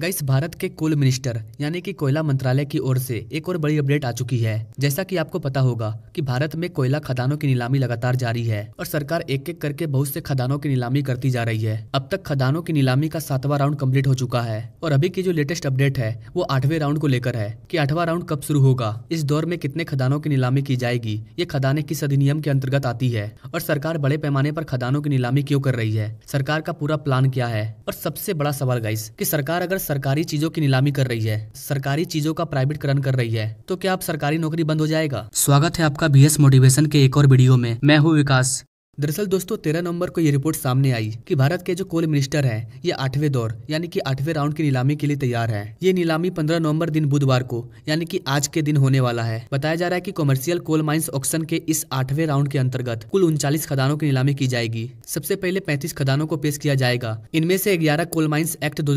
Guys Bharat के कोल minister यानी कि कोयला मंत्रालय की ओर से एक और बड़ी अपडेट आ चुकी है जैसा कि आपको पता होगा कि भारत में कोयला खदानों की नीलामी लगातार जारी है और सरकार एक एक करके बहुत से खदानों की नीलामी करती जा रही है अब तक खदानों की नीलामी का सातवां राउंड कम्प्लीट हो चुका है और अभी की जो लेटेस्ट अपडेट है वो आठवें राउंड को लेकर है की आठवा राउंड कब शुरू होगा इस दौर में कितने खदानों की नीलामी की जाएगी ये खदाने किस अधिनियम के अंतर्गत आती है और सरकार बड़े पैमाने पर खदानों की नीलामी क्यों कर रही है सरकार का पूरा प्लान क्या है और सबसे बड़ा सवाल गाइस की सरकार अगर सरकारी चीजों की नीलामी कर रही है सरकारी चीजों का प्राइवेटकरण कर रही है तो क्या आप सरकारी नौकरी बंद हो जाएगा स्वागत है आपका बी मोटिवेशन के एक और वीडियो में मैं हूँ विकास दरअसल दोस्तों तेरह नवंबर को ये रिपोर्ट सामने आई कि भारत के जो कोल मिनिस्टर हैं ये आठवें दौर यानी कि आठवें राउंड की नीलामी के लिए तैयार हैं। ये नीलामी पंद्रह नवंबर दिन बुधवार को यानी कि आज के दिन होने वाला है बताया जा रहा है कि कॉमर्शियल कोल माइंस ऑक्शन के इस आठवें राउंड के अंतर्गत कुल उनचालीस खदानों की नीलामी की जाएगी सबसे पहले पैंतीस खदानों को पेश किया जाएगा इनमें से ग्यारह कोल माइंस एक्ट दो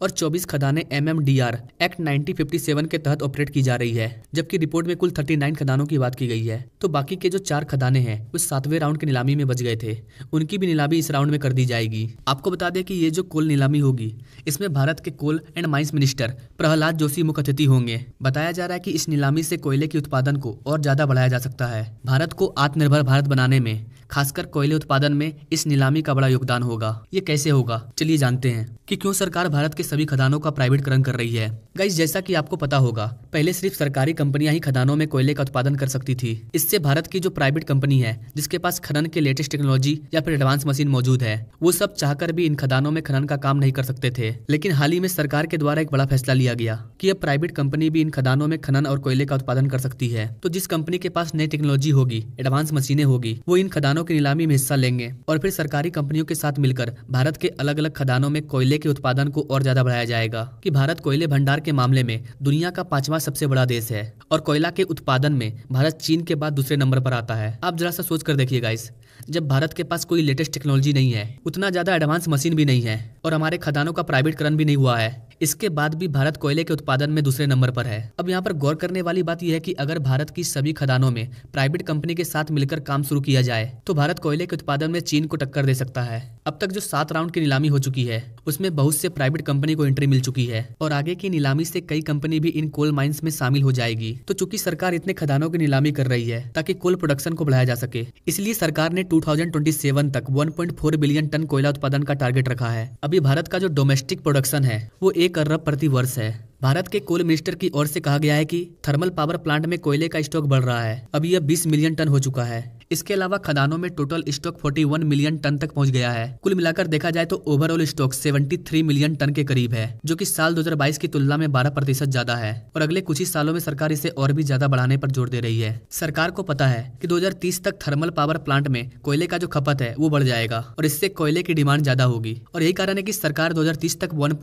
और चौबीस खदाने M M D R act nineteen के तहत ऑपरेट की जा रही है जबकि रिपोर्ट में कुल थर्टी खदानों की बात की गई है तो बाकी के जो चार खदाने हैं उस सातवें राउंड के नीलामी में बच गए थे उनकी भी नीलामी इस राउंड में कर दी जाएगी आपको बता दें कि ये जो कोल नीलामी होगी इसमें भारत के coal and mines minister Pralhad Joshi मुख्य अतिथि होंगे बताया जा रहा है कि इस नीलामी से कोयले के उत्पादन को और ज्यादा बढ़ाया जा सकता है भारत को आत्मनिर्भर भारत बनाने में खासकर कोयले उत्पादन में इस नीलामी का बड़ा योगदान होगा ये कैसे होगा चलिए जानते हैं कि क्यों सरकार भारत के सभी खदानों का प्राइवेटकरण कर रही है गाइस जैसा कि आपको पता होगा पहले सिर्फ सरकारी कंपनियां ही खदानों में कोयले का उत्पादन कर सकती थी इससे भारत की जो प्राइवेट कंपनी है जिसके पास खनन के लेटेस्ट टेक्नोलॉजी या फिर एडवांस मशीन मौजूद है वो सब चाह भी इन खदानों में खनन का काम नहीं कर सकते थे लेकिन हाल ही में सरकार के द्वारा एक बड़ा फैसला लिया गया कि अब प्राइवेट कंपनी भी इन खदानों में खनन और कोयले का उत्पादन कर सकती है तो जिस कंपनी के पास नई टेक्नोलॉजी होगी एडवांस मशीनें होगी वो इन खदानों खदानों की नीलामी में हिस्सा लेंगे और फिर सरकारी कंपनियों के साथ मिलकर भारत के अलग अलग खदानों में कोयले के उत्पादन को और ज्यादा बढ़ाया जाएगा कि भारत कोयले भंडार के मामले में दुनिया का पांचवा सबसे बड़ा देश है और कोयला के उत्पादन में भारत चीन के बाद दूसरे नंबर पर आता है आप जरा सा सोच कर देखिए गाइस जब भारत के पास कोई लेटेस्ट टेक्नोलॉजी नहीं है उतना ज़्यादा एडवांस मशीन भी नहीं है और हमारे खदानों का प्राइवेटकरण भी नहीं हुआ है इसके बाद भी भारत कोयले के उत्पादन में दूसरे नंबर पर है अब यहाँ पर गौर करने वाली बात यह है कि अगर भारत की सभी खदानों में प्राइवेट कंपनी के साथ मिलकर काम शुरू किया जाए तो भारत कोयले के उत्पादन में चीन को टक्कर दे सकता है अब तक जो सात राउंड की नीलामी हो चुकी है उसमें बहुत से प्राइवेट कंपनी को एंट्री मिल चुकी है और आगे की नीलामी से कई कंपनी भी इन कोल माइंस में शामिल हो जाएगी तो चूंकि सरकार इतने खदानों की नीलामी कर रही है ताकि कोल प्रोडक्शन को बढ़ाया जा सके इसलिए सरकार ने टू तक वन बिलियन टन कोयला उत्पादन का टारगेट रखा है अभी भारत का जो डोमेस्टिक प्रोडक्शन है वो एक अरब प्रति वर्ष है भारत के कोल मिनिस्टर की ओर से कहा गया है कि थर्मल पावर प्लांट में कोयले का स्टॉक बढ़ रहा है अभी यह 20 मिलियन टन हो चुका है इसके अलावा खदानों में टोटल स्टॉक 41 मिलियन टन तक पहुंच गया है कुल मिलाकर देखा जाए तो ओवरऑल स्टॉक 73 मिलियन टन के करीब है जो कि साल 2022 की तुलना में 12 प्रतिशत ज्यादा है और अगले कुछ ही सालों में सरकार इसे और भी ज्यादा बढ़ाने पर जोर दे रही है सरकार को पता है की दो तक थर्मल पावर प्लांट में कोयले का जो खपत है वो बढ़ जाएगा और इससे कोयले की डिमांड ज्यादा होगी और यही कारण है की सरकार दो तक वन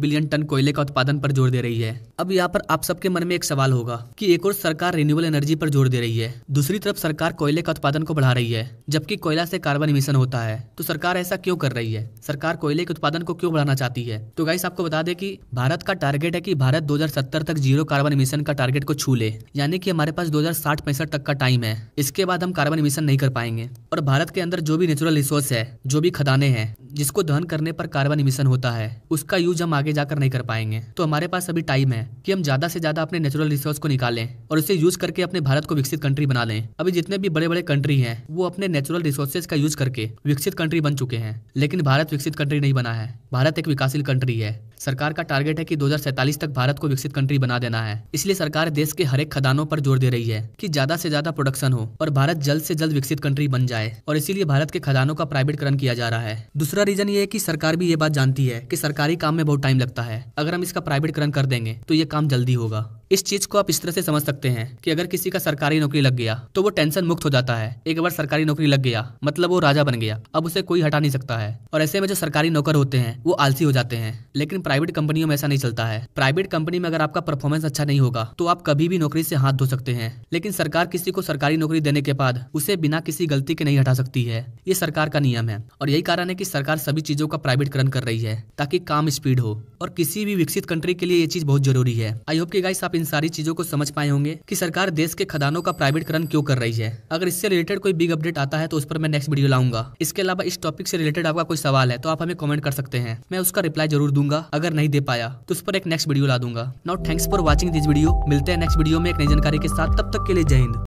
बिलियन टन कोयले का उत्पादन पर जोर दे रही है अब यहाँ पर आप सबके मन में एक सवाल होगा की एक और सरकार रिन्यूएबल एनर्जी पर जोर दे रही है दूसरी तरफ सरकार कोयले का उत्पादन उत्पादन को बढ़ा रही है जबकि कोयला से कार्बन इमिशन होता है तो सरकार ऐसा क्यों कर रही है सरकार कोयले के उत्पादन को क्यों बढ़ाना चाहती है तो गाइस आपको बता दें कि भारत का टारगेट है कि भारत 2070 तक जीरो कार्बन इमिशन का टारगेट को छू ले यानी कि हमारे पास दो हजार तक का टाइम है इसके बाद हम कार्बन इमिशन नहीं कर पाएंगे और भारत के अंदर जो भी नेचुरल रिसोर्स है जो भी खदाने हैं जिसको दहन करने पर कार्बन इमिशन होता है उसका यूज हम आगे जाकर नहीं कर पाएंगे तो हमारे पास अभी टाइम है कि हम ज्यादा से ज्यादा अपने नेचुरल रिसोर्स को निकालें और उसे यूज करके अपने भारत को विकसित कंट्री बना लें अभी जितने भी बड़े बड़े कंट्री हैं वो अपने नेचुरल रिसोर्सेज का यूज करके विकसित कंट्री बन चुके हैं लेकिन भारत विकसित कंट्री नहीं बना है भारत एक विकासशील कंट्री है सरकार का टारगेट है कि दो तक भारत को विकसित कंट्री बना देना है इसलिए सरकार देश के हरेक खदानों पर जोर दे रही है कि ज्यादा से ज्यादा प्रोडक्शन हो और भारत जल्द से जल्द विकसित कंट्री बन जाए और इसीलिए भारत के खदानों का प्राइवेटकरण किया जा रहा है दूसरा रीजन ये है कि सरकार भी ये बात जानती है कि सरकारी काम में बहुत टाइम लगता है अगर हम इसका प्राइवेटकरण कर देंगे तो ये काम जल्दी होगा इस चीज को आप इस तरह से समझ सकते हैं कि अगर किसी का सरकारी नौकरी लग गया तो वो टेंशन मुक्त हो जाता है एक बार सरकारी नौकरी लग गया मतलब वो राजा बन गया अब उसे कोई हटा नहीं सकता है और ऐसे में जो सरकारी नौकर होते हैं वो आलसी हो जाते हैं लेकिन प्राइवेट कंपनियों में ऐसा नहीं चलता है प्राइवेट कंपनी में अगर आपका परफॉर्मेंस अच्छा नहीं होगा तो आप कभी भी नौकरी से हाथ धो सकते हैं लेकिन सरकार किसी को सरकारी नौकरी देने के बाद उसे बिना किसी गलती के नहीं हटा सकती है ये सरकार का नियम है और यही कारण है की सरकार सभी चीजों का प्राइवेटकरण कर रही है ताकि काम स्पीड हो और किसी भी विकसित कंट्री के लिए ये चीज बहुत जरूरी है आई होप कि गाइस आप इन सारी चीजों को समझ पाए होंगे की सरकार देश के खदानों का प्राइवेटकरण क्यों कर रही है अगर इससे रिलेटेड कोई बिग अपडेट आता है तो उस पर मैं नेक्स्ट वीडियो लाऊंगा इसके अलावा इस टॉपिक से रिलेटेड आपका कोई सवाल है तो आप हमें कमेंट कर सकते हैं मैं उसका रिप्लाई जरूर दूंगा अगर नहीं दे पाया तो उस पर एक नेक्स्ट वीडियो ला दूंगा now thanks for watching this video मिलते हैं नेक्स्ट वीडियो में एक नई जानकारी के साथ तब तक के लिए जय हिंद